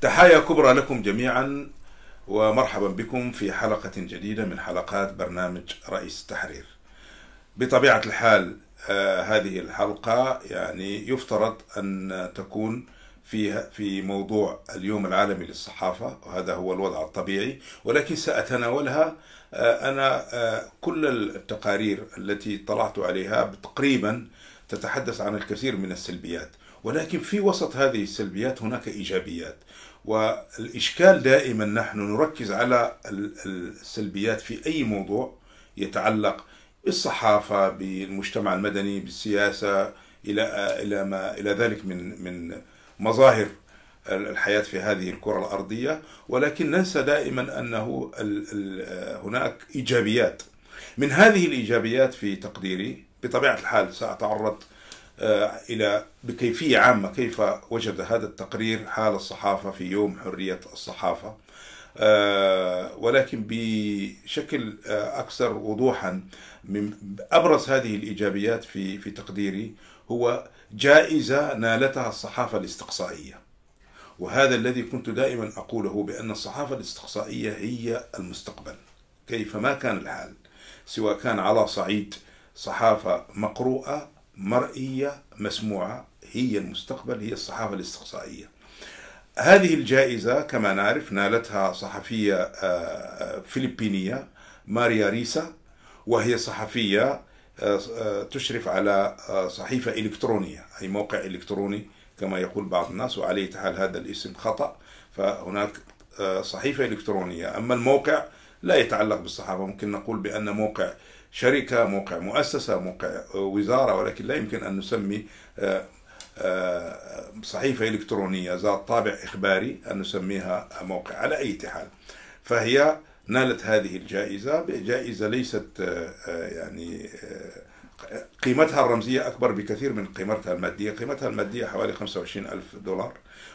تحايا كبرى لكم جميعا ومرحبا بكم في حلقة جديدة من حلقات برنامج رئيس التحرير. بطبيعة الحال آه، هذه الحلقة يعني يفترض أن تكون فيها في موضوع اليوم العالمي للصحافة وهذا هو الوضع الطبيعي ولكن سأتناولها آه، أنا آه، كل التقارير التي طلعت عليها تقريبا تتحدث عن الكثير من السلبيات ولكن في وسط هذه السلبيات هناك ايجابيات والاشكال دائما نحن نركز على السلبيات في اي موضوع يتعلق بالصحافه بالمجتمع المدني بالسياسه الى الى ما الى ذلك من من مظاهر الحياة في هذه الكرة الأرضية ولكن ننسى دائما أنه هناك إيجابيات من هذه الإيجابيات في تقديري بطبيعة الحال سأتعرض آه، إلى بكيفية عامة كيف وجد هذا التقرير حال الصحافة في يوم حرية الصحافة آه، ولكن بشكل آه، أكثر وضوحا من أبرز هذه الإيجابيات في في تقديري هو جائزة نالتها الصحافة الاستقصائية وهذا الذي كنت دائما أقوله بأن الصحافة الاستقصائية هي المستقبل كيفما كان الحال سواء كان على صعيد صحافة مقروءة مرئية مسموعة هي المستقبل هي الصحافة الاستقصائية هذه الجائزة كما نعرف نالتها صحفية آه، آه، فلبينية ماريا ريسا وهي صحفية آه، تشرف على صحيفة إلكترونية أي موقع إلكتروني كما يقول بعض الناس وعليه حال هذا الاسم خطأ فهناك صحيفة إلكترونية أما الموقع لا يتعلق بالصحافة ممكن نقول بأن موقع شركه موقع مؤسسه موقع وزاره ولكن لا يمكن ان نسمي آه، آه، صحيفه الكترونيه ذات طابع اخباري ان نسميها موقع على اي حال فهي نالت هذه الجائزه جائزه ليست آه، يعني قيمتها الرمزية أكبر بكثير من قيمتها المادية قيمتها المادية حوالي 25 ألف دولار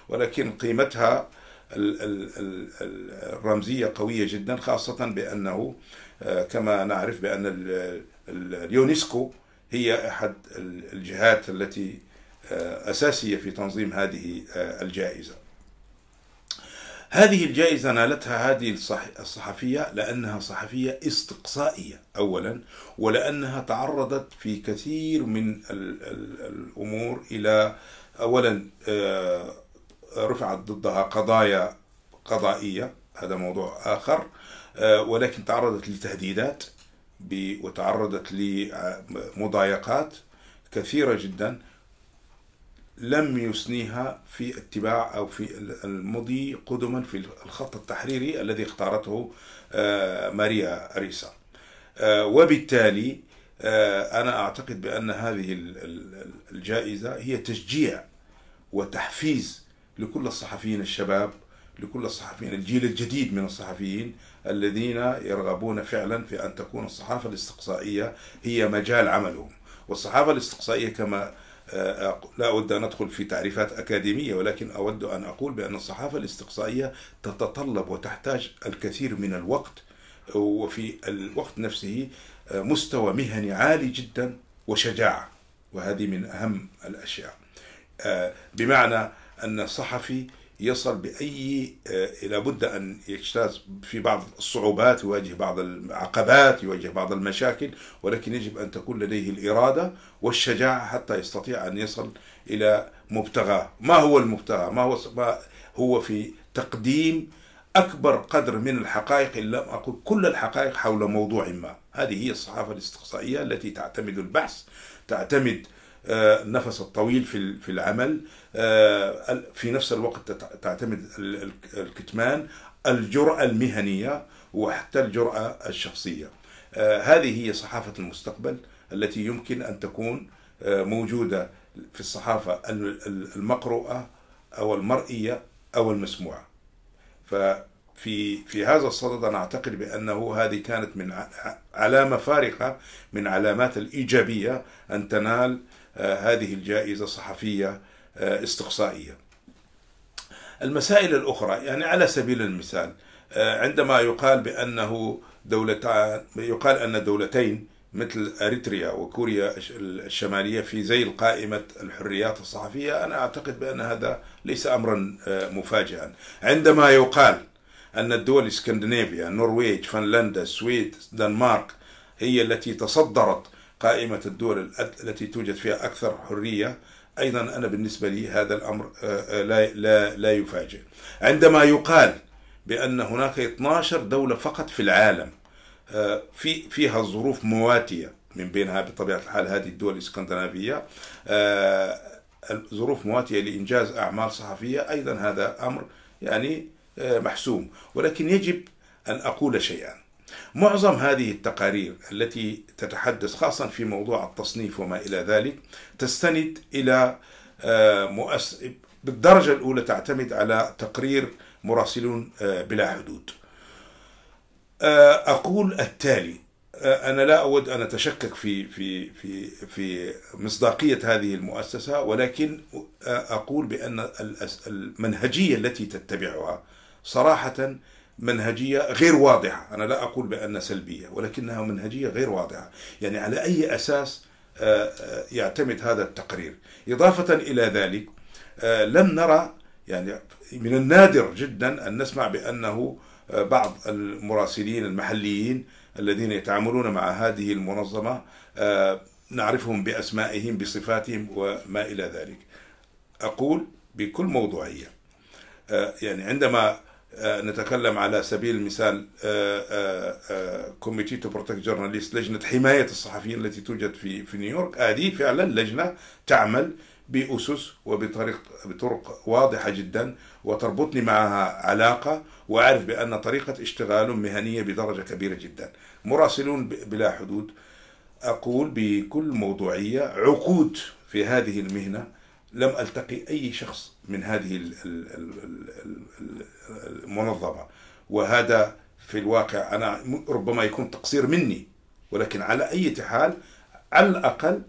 ولكن قيمتها الرمزية قوية جدا خاصة بأنه آه، كما نعرف بأن اليونسكو هي أحد الجهات التي آه، أساسية في تنظيم هذه آه، الجائزة هذه الجائزة نالتها هذه الصحفية لأنها صحفية استقصائية أولا ولأنها تعرضت في كثير من الأمور إلى أولا رفعت ضدها قضايا قضائية هذا موضوع آخر آه، ولكن تعرضت لتهديدات وتعرضت لمضايقات كثيرة جدا لم يسنيها في اتباع أو في المضي قدما في الخط التحريري الذي اختارته آه، ماريا أريسا آه، وبالتالي أنا أعتقد بأن هذه الجائزة هي تشجيع وتحفيز لكل الصحفيين الشباب لكل الصحفيين الجيل الجديد من الصحفيين الذين يرغبون فعلا في أن تكون الصحافة الاستقصائية هي مجال عملهم والصحافة الاستقصائية كما آه، لا أود أن أدخل في تعريفات أكاديمية ولكن أود أن أقول بأن الصحافة الاستقصائية تتطلب وتحتاج الكثير من الوقت وفي الوقت نفسه آه، مستوى مهني عالي جدا وشجاعة وهذه من أهم الأشياء آه، بمعنى أن الصحفي يصل باي آه، لابد ان يجتاز في بعض الصعوبات يواجه بعض العقبات يواجه بعض المشاكل ولكن يجب ان تكون لديه الاراده والشجاعه حتى يستطيع ان يصل الى مبتغاه ما هو المبتغى ما هو ما هو في تقديم اكبر قدر من الحقائق ان لم اقل كل الحقائق حول موضوع ما هذه هي الصحافه الاستقصائيه التي تعتمد البحث تعتمد آه، نفس الطويل في في العمل آه، في نفس الوقت تعتمد الكتمان الجرأة المهنية وحتى الجرأة الشخصية آه، هذه هي صحافة المستقبل التي يمكن أن تكون موجودة في الصحافة المقروءة أو المرئية أو المسموعة ففي في هذا الصدد أنا أعتقد بأنه هذه كانت من علامة فارقة من علامات الإيجابية أن تنال آه، هذه الجائزة صحفية آه، استقصائية المسائل الأخرى يعني على سبيل المثال آه، عندما يقال بأنه دولتان يقال أن دولتين مثل اريتريا وكوريا الشماليه في زي قائمه الحريات الصحفيه انا اعتقد بان هذا ليس امرا مفاجئا عندما يقال ان الدول الاسكندنافيه النرويج فنلندا السويد الدنمارك هي التي تصدرت قائمة الدول التي توجد فيها أكثر حرية أيضا أنا بالنسبة لي هذا الأمر آه، آه، لا لا لا يفاجئ عندما يقال بأن هناك 12 دولة فقط في العالم آه، في فيها ظروف مواتية من بينها بطبيعة الحال هذه الدول الإسكندنافية ظروف مواتية لإنجاز أعمال صحفية أيضا هذا أمر يعني محسوم ولكن يجب أن أقول شيئا معظم هذه التقارير التي تتحدث خاصة في موضوع التصنيف وما إلى ذلك تستند إلى آه، مؤس... بالدرجة الأولى تعتمد على تقرير مراسلون آه، بلا حدود آه، أقول التالي أنا لا أود أن أتشكك في في في في مصداقية هذه المؤسسة ولكن أقول بأن المنهجية التي تتبعها صراحة منهجية غير واضحة أنا لا أقول بأن سلبية ولكنها منهجية غير واضحة يعني على أي أساس آه، آه، يعتمد هذا التقرير إضافة إلى ذلك آه، لم نرى يعني من النادر جدا أن نسمع بأنه بعض المراسلين المحليين الذين يتعاملون مع هذه المنظمة نعرفهم بأسمائهم بصفاتهم وما إلى ذلك أقول بكل موضوعية يعني عندما آه، نتكلم على سبيل المثال آه، آه، كوميتي تو بروتكت جورناليست لجنه حمايه الصحفيين التي توجد في في نيويورك هذه فعلا لجنه تعمل باسس وبطريق بطرق واضحه جدا وتربطني معها علاقه واعرف بان طريقه اشتغالهم مهنيه بدرجه كبيره جدا مراسلون بلا حدود اقول بكل موضوعيه عقود في هذه المهنه لم التقي اي شخص من هذه المنظمه وهذا في الواقع انا ربما يكون تقصير مني ولكن على اي حال على الاقل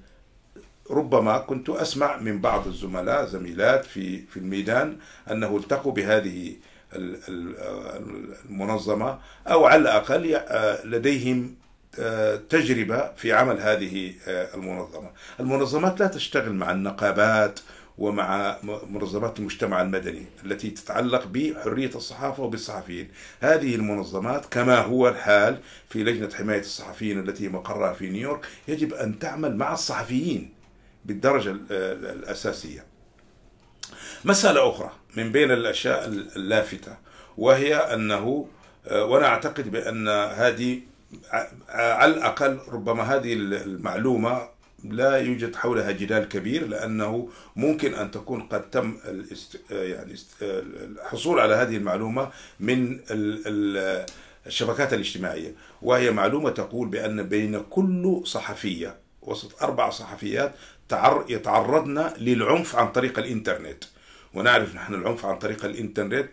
ربما كنت اسمع من بعض الزملاء زميلات في في الميدان انه التقوا بهذه المنظمه او على الاقل آه، لديهم آه، تجربة في عمل هذه آه، المنظمة المنظمات لا تشتغل مع النقابات ومع منظمات المجتمع المدني التي تتعلق بحرية الصحافة وبالصحفيين هذه المنظمات كما هو الحال في لجنة حماية الصحفيين التي مقرها في نيويورك يجب أن تعمل مع الصحفيين بالدرجة آه، الأساسية مسألة أخرى من بين الأشياء اللافتة وهي أنه وأنا أعتقد بأن هذه على الأقل ربما هذه المعلومة لا يوجد حولها جدال كبير لأنه ممكن أن تكون قد تم الاست... يعني الحصول على هذه المعلومة من الشبكات الاجتماعية وهي معلومة تقول بأن بين كل صحفية وسط أربع صحفيات يتعرضن للعنف عن طريق الإنترنت ونعرف نحن العنف عن طريق الإنترنت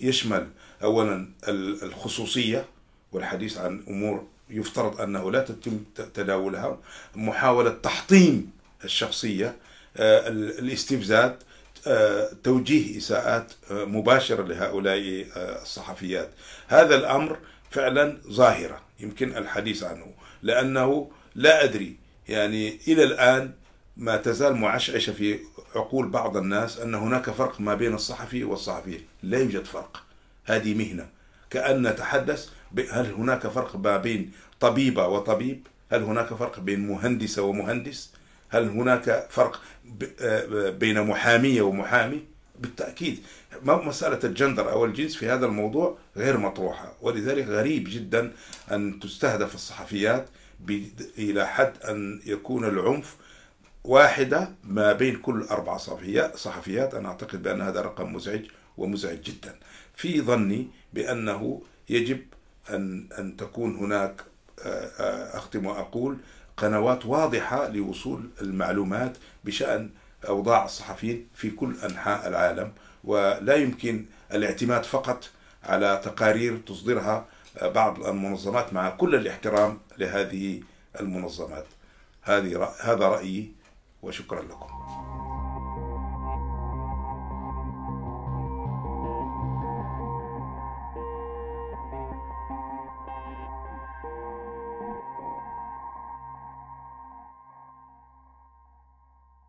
يشمل أولا الخصوصية والحديث عن أمور يفترض أنه لا تتم تداولها محاولة تحطيم الشخصية آه، الاستفزاز آه، توجيه إساءات آه، مباشرة لهؤلاء الصحفيات هذا الأمر فعلا ظاهرة يمكن الحديث عنه لأنه لا أدري يعني إلى الآن ما تزال معشعشة في عقول بعض الناس أن هناك فرق ما بين الصحفي والصحفية لا يوجد فرق هذه مهنة كأن نتحدث هل هناك فرق ما بين طبيبة وطبيب هل هناك فرق بين مهندسة ومهندس هل هناك فرق آه، بين محامية ومحامي بالتأكيد مسألة الجندر أو الجنس في هذا الموضوع غير مطروحة ولذلك غريب جدا أن تستهدف الصحفيات إلى حد أن يكون العنف واحدة ما بين كل أربع صحفيات أنا أعتقد بأن هذا رقم مزعج ومزعج جدا في ظني بأنه يجب أن أن تكون هناك آه، آه، أختم وأقول قنوات واضحة لوصول المعلومات بشأن أوضاع الصحفيين في كل أنحاء العالم ولا يمكن الاعتماد فقط على تقارير تصدرها آه، بعض المنظمات مع كل الاحترام لهذه المنظمات هذه هذا رأيي وشكرا لكم